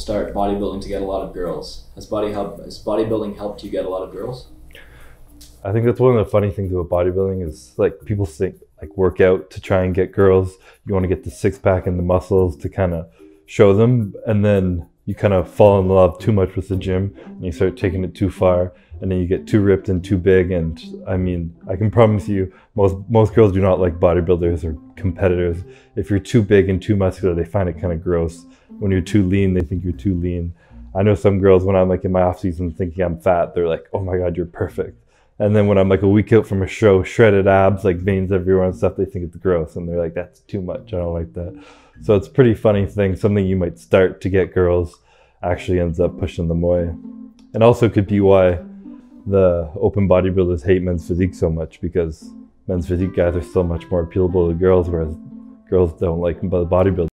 start bodybuilding to get a lot of girls. Has body help has bodybuilding helped you get a lot of girls? I think that's one of the funny things about bodybuilding is like people think like work out to try and get girls. You want to get the six pack and the muscles to kind of show them, and then you kind of fall in love too much with the gym and you start taking it too far and then you get too ripped and too big and i mean i can promise you most most girls do not like bodybuilders or competitors if you're too big and too muscular they find it kind of gross when you're too lean, they think you're too lean. I know some girls when I'm like in my off season thinking I'm fat, they're like, "Oh my god, you're perfect." And then when I'm like a week out from a show, shredded abs, like veins everywhere and stuff, they think it's gross and they're like, "That's too much. I don't like that." So it's a pretty funny thing. Something you might start to get girls actually ends up pushing them away, and also could be why the open bodybuilders hate men's physique so much because men's physique guys are so much more appealable to girls, whereas girls don't like bodybuilders.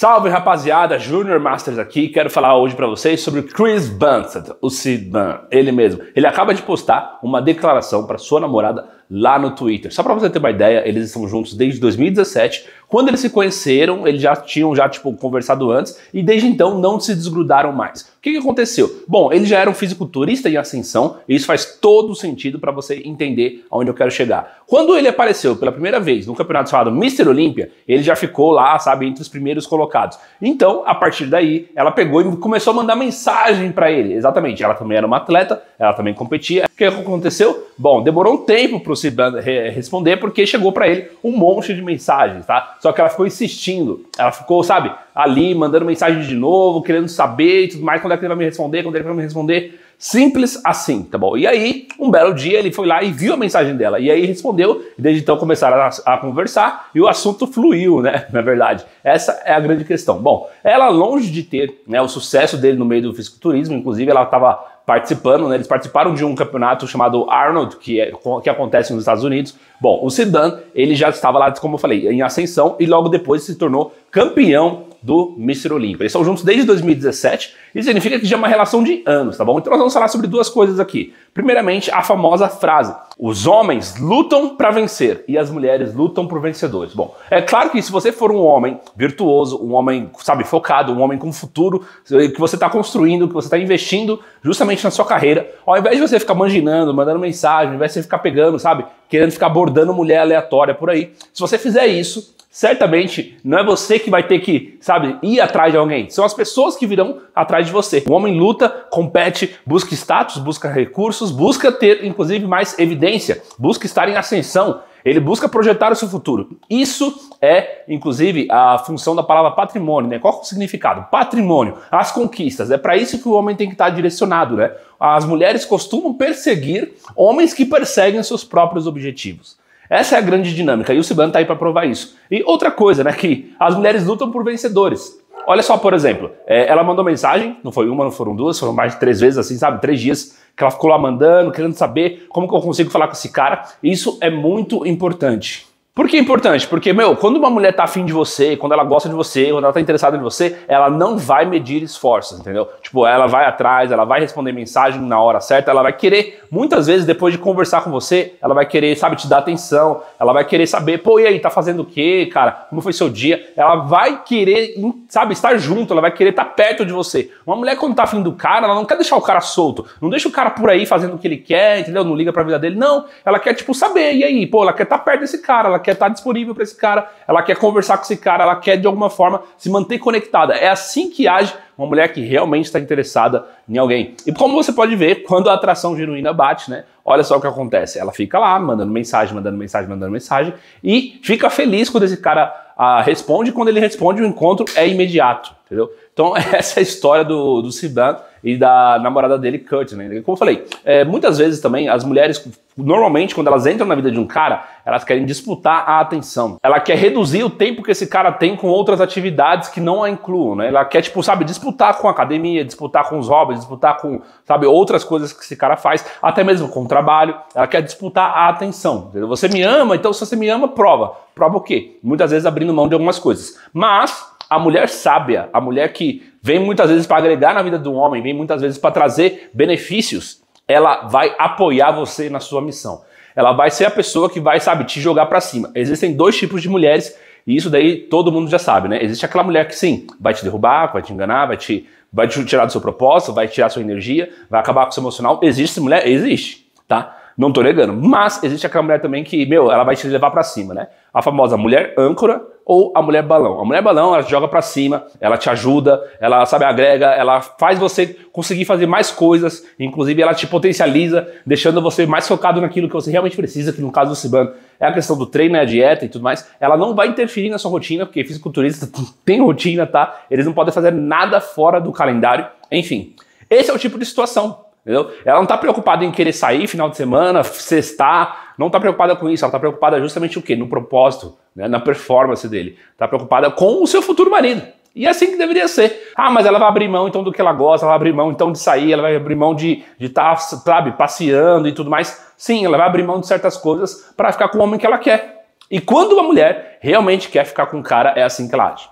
Salve rapaziada, Junior Masters aqui. Quero falar hoje para vocês sobre Chris Bunsett, o Sid Ban, ele mesmo. Ele acaba de postar uma declaração para sua namorada lá no Twitter. Só para você ter uma ideia, eles estão juntos desde 2017 quando eles se conheceram, eles já tinham já tipo conversado antes e desde então não se desgrudaram mais. O que, que aconteceu? Bom, ele já era um fisiculturista em ascensão e isso faz todo sentido para você entender aonde eu quero chegar. Quando ele apareceu pela primeira vez no campeonato chamado Mr. Olímpia, ele já ficou lá, sabe, entre os primeiros colocados. Então, a partir daí, ela pegou e começou a mandar mensagem para ele. Exatamente, ela também era uma atleta ela também competia. O que aconteceu? Bom, demorou um tempo para o Cibana responder, porque chegou para ele um monte de mensagens, tá? Só que ela ficou insistindo, ela ficou, sabe, ali mandando mensagem de novo, querendo saber e tudo mais, quando é que ele vai me responder, quando é que ele vai me responder. Simples assim, tá bom? E aí, um belo dia, ele foi lá e viu a mensagem dela. E aí respondeu, e desde então começaram a, a conversar e o assunto fluiu, né? Na verdade, essa é a grande questão. Bom, ela longe de ter né, o sucesso dele no meio do fisiculturismo, inclusive ela estava participando, né? Eles participaram de um campeonato chamado Arnold, que, é, que acontece nos Estados Unidos. Bom, o Sedan, ele já estava lá, como eu falei, em ascensão e logo depois se tornou campeão do Mr. Olympia. Eles são juntos desde 2017, e significa que já é uma relação de anos, tá bom? Então nós vamos falar sobre duas coisas aqui. Primeiramente, a famosa frase: os homens lutam para vencer e as mulheres lutam por vencedores. Bom, é claro que se você for um homem virtuoso, um homem, sabe, focado, um homem com futuro, que você está construindo, que você está investindo justamente na sua carreira, ao invés de você ficar manginando, mandando mensagem, ao invés de você ficar pegando, sabe, querendo ficar abordando mulher aleatória por aí, se você fizer isso, certamente não é você que vai ter que, sabe, ir atrás de alguém. São as pessoas que virão atrás de você. O homem luta, compete, busca status, busca recursos, busca ter, inclusive, mais evidência, busca estar em ascensão. Ele busca projetar o seu futuro. Isso é, inclusive, a função da palavra patrimônio, né? Qual é o significado? Patrimônio, as conquistas. É para isso que o homem tem que estar direcionado, né? As mulheres costumam perseguir homens que perseguem seus próprios objetivos. Essa é a grande dinâmica e o Cibano está aí para provar isso. E outra coisa, né, que as mulheres lutam por vencedores. Olha só, por exemplo, é, ela mandou mensagem, não foi uma, não foram duas, foram mais de três vezes, assim, sabe? Três dias que ela ficou lá mandando, querendo saber como que eu consigo falar com esse cara. Isso é muito importante. Por que é importante? Porque, meu, quando uma mulher tá afim de você, quando ela gosta de você, quando ela tá interessada em você, ela não vai medir esforços, entendeu? Tipo, ela vai atrás, ela vai responder mensagem na hora certa, ela vai querer, muitas vezes, depois de conversar com você, ela vai querer, sabe, te dar atenção, ela vai querer saber, pô, e aí, tá fazendo o quê, cara? Como foi seu dia? Ela vai querer, sabe, estar junto, ela vai querer estar tá perto de você. Uma mulher, quando tá afim do cara, ela não quer deixar o cara solto, não deixa o cara por aí fazendo o que ele quer, entendeu? Não liga pra vida dele, não. Ela quer, tipo, saber, e aí, pô, ela quer estar tá perto desse cara, ela quer quer estar tá disponível para esse cara, ela quer conversar com esse cara, ela quer de alguma forma se manter conectada. É assim que age uma mulher que realmente está interessada em alguém. E como você pode ver, quando a atração genuína bate, né? Olha só o que acontece. Ela fica lá, mandando mensagem, mandando mensagem, mandando mensagem, e fica feliz quando esse cara ah, responde. Quando ele responde, o encontro é imediato entendeu? Então, essa é a história do, do e da namorada dele, Kurt, né? Como eu falei, é, muitas vezes também as mulheres, normalmente, quando elas entram na vida de um cara, elas querem disputar a atenção. Ela quer reduzir o tempo que esse cara tem com outras atividades que não a incluam, né? Ela quer, tipo, sabe, disputar com a academia, disputar com os hobbies, disputar com, sabe, outras coisas que esse cara faz, até mesmo com o trabalho. Ela quer disputar a atenção, entendeu? Você me ama, então se você me ama, prova. Prova o quê? Muitas vezes abrindo mão de algumas coisas. Mas, a mulher sábia, a mulher que vem muitas vezes para agregar na vida do homem, vem muitas vezes para trazer benefícios, ela vai apoiar você na sua missão. Ela vai ser a pessoa que vai, sabe, te jogar para cima. Existem dois tipos de mulheres e isso daí todo mundo já sabe, né? Existe aquela mulher que sim, vai te derrubar, vai te enganar, vai te vai te tirar do seu propósito, vai tirar sua energia, vai acabar com o seu emocional. Existe essa mulher? Existe, tá? Não tô negando, mas existe aquela mulher também que, meu, ela vai te levar para cima, né? A famosa mulher âncora, ou a mulher balão. A mulher balão, ela joga para cima, ela te ajuda, ela sabe agrega, ela faz você conseguir fazer mais coisas, inclusive ela te potencializa, deixando você mais focado naquilo que você realmente precisa, que no caso do Cibano é a questão do treino, é a dieta e tudo mais. Ela não vai interferir na sua rotina, porque fisiculturista tem rotina, tá? Eles não podem fazer nada fora do calendário. Enfim, esse é o tipo de situação Entendeu? Ela não está preocupada em querer sair final de semana, sextar, não está preocupada com isso, ela está preocupada justamente o quê? No propósito, né, na performance dele. Está preocupada com o seu futuro marido. E é assim que deveria ser. Ah, mas ela vai abrir mão então do que ela gosta, ela vai abrir mão então de sair, ela vai abrir mão de estar, de tá, sabe, passeando e tudo mais. Sim, ela vai abrir mão de certas coisas para ficar com o homem que ela quer. E quando uma mulher realmente quer ficar com um cara, é assim que ela age.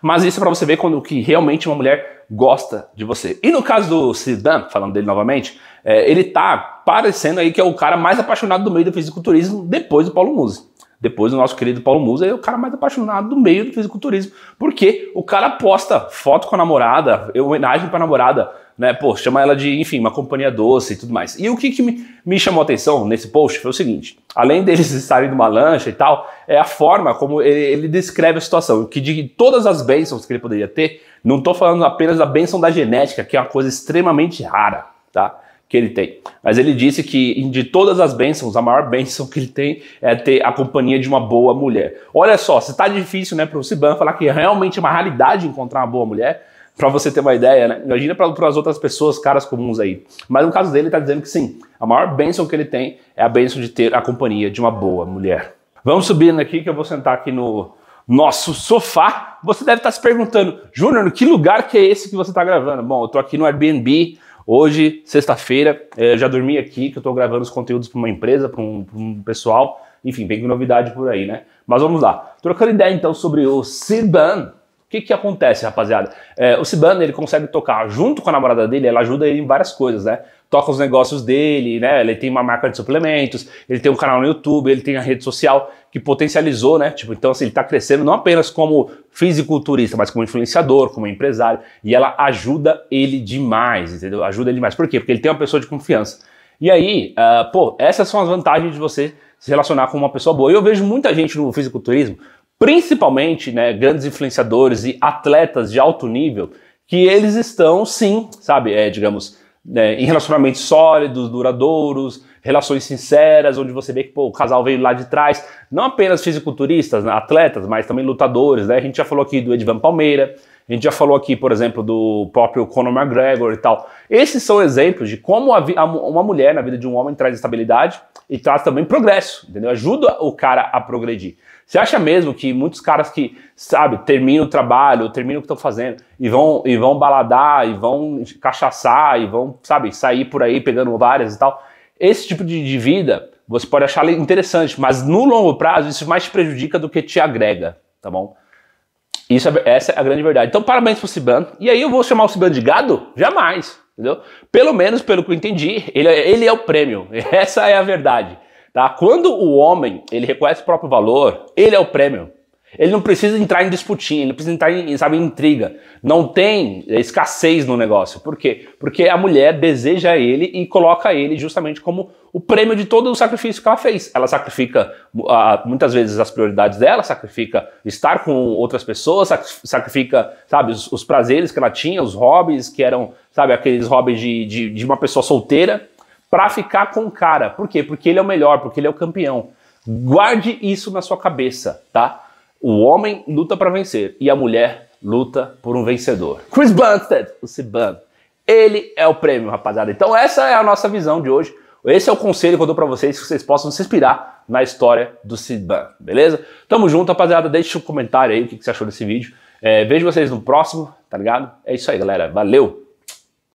Mas isso é para você ver quando que realmente uma mulher gosta de você. E no caso do Sidan, falando dele novamente, é, ele tá parecendo aí que é o cara mais apaixonado do meio do fisiculturismo depois do Paulo Musi. Depois o nosso querido Paulo Musa é o cara mais apaixonado do meio do fisiculturismo. Porque o cara posta foto com a namorada, é homenagem pra namorada, né? Pô, chama ela de, enfim, uma companhia doce e tudo mais. E o que, que me, me chamou a atenção nesse post foi o seguinte: além deles estarem numa lancha e tal, é a forma como ele, ele descreve a situação. Que de todas as bênçãos que ele poderia ter, não estou falando apenas da bênção da genética, que é uma coisa extremamente rara, tá? que ele tem. Mas ele disse que de todas as bênçãos, a maior bênção que ele tem é ter a companhia de uma boa mulher. Olha só, se tá difícil, né, para o Siban falar que é realmente é uma realidade encontrar uma boa mulher, para você ter uma ideia, né? Imagina para as outras pessoas, caras comuns aí. Mas no caso dele, ele tá dizendo que sim, a maior bênção que ele tem é a bênção de ter a companhia de uma boa mulher. Vamos subindo aqui que eu vou sentar aqui no nosso sofá. Você deve estar tá se perguntando, Júnior, que lugar que é esse que você está gravando? Bom, eu estou aqui no Airbnb, Hoje, sexta-feira, é, já dormi aqui, que eu estou gravando os conteúdos para uma empresa, para um, um, pessoal. Enfim, vem novidade por aí, né? Mas vamos lá. Trocando ideia então sobre o Siban. O que, que acontece, rapaziada? É, o Siban ele consegue tocar junto com a namorada dele, ela ajuda ele em várias coisas, né? toca os negócios dele, né? Ele tem uma marca de suplementos, ele tem um canal no YouTube, ele tem a rede social que potencializou, né? Tipo, então assim, ele está crescendo não apenas como fisiculturista, mas como influenciador, como empresário, e ela ajuda ele demais, entendeu? Ajuda ele demais. Por quê? Porque ele tem uma pessoa de confiança. E aí, uh, pô, essas são as vantagens de você se relacionar com uma pessoa boa. E eu vejo muita gente no fisiculturismo, principalmente, né, grandes influenciadores e atletas de alto nível, que eles estão sim, sabe, é, digamos, né, em relacionamentos sólidos, duradouros, relações sinceras, onde você vê que pô, o casal veio lá de trás, não apenas fisiculturistas, né, atletas, mas também lutadores. Né? A gente já falou aqui do Edvan Palmeira, a gente já falou aqui, por exemplo, do próprio Conor McGregor e tal. Esses são exemplos de como a, a, uma mulher na vida de um homem traz estabilidade e traz também progresso, entendeu? Ajuda o cara a progredir. Você acha mesmo que muitos caras que, sabe, terminam o trabalho, terminam o que estão fazendo e vão, e vão baladar, e vão cachaçar, e vão, sabe, sair por aí pegando várias e tal. Esse tipo de, de vida você pode achar interessante, mas no longo prazo isso mais te prejudica do que te agrega, tá bom? Isso é, essa é a grande verdade. Então, parabéns pro Siban. E aí eu vou chamar o Siban de gado? Jamais, entendeu? Pelo menos pelo que eu entendi, ele, é, ele é o prêmio. Essa é a verdade. Tá? Quando o homem ele reconhece o próprio valor, ele é o prêmio. Ele não precisa entrar em disputinha, ele não precisa entrar em, sabe, em intriga. Não tem escassez no negócio. Por quê? Porque a mulher deseja ele e coloca ele justamente como o prêmio de todo o sacrifício que ela fez. Ela sacrifica muitas vezes as prioridades dela, sacrifica estar com outras pessoas, sacrifica, sabe, os, os prazeres que ela tinha, os hobbies que eram, sabe, aqueles hobbies de, de, de uma pessoa solteira para ficar com o cara. Por quê? Porque ele é o melhor, porque ele é o campeão. Guarde isso na sua cabeça, tá? O homem luta para vencer e a mulher luta por um vencedor. Chris Bumstead, o Siban, ele é o prêmio, rapaziada. Então essa é a nossa visão de hoje. Esse é o conselho que eu dou para vocês, que vocês possam se inspirar na história do Siban, beleza? Tamo junto, rapaziada. Deixa um comentário aí o que você achou desse vídeo. É, vejo vocês no próximo, tá ligado? É isso aí, galera. Valeu!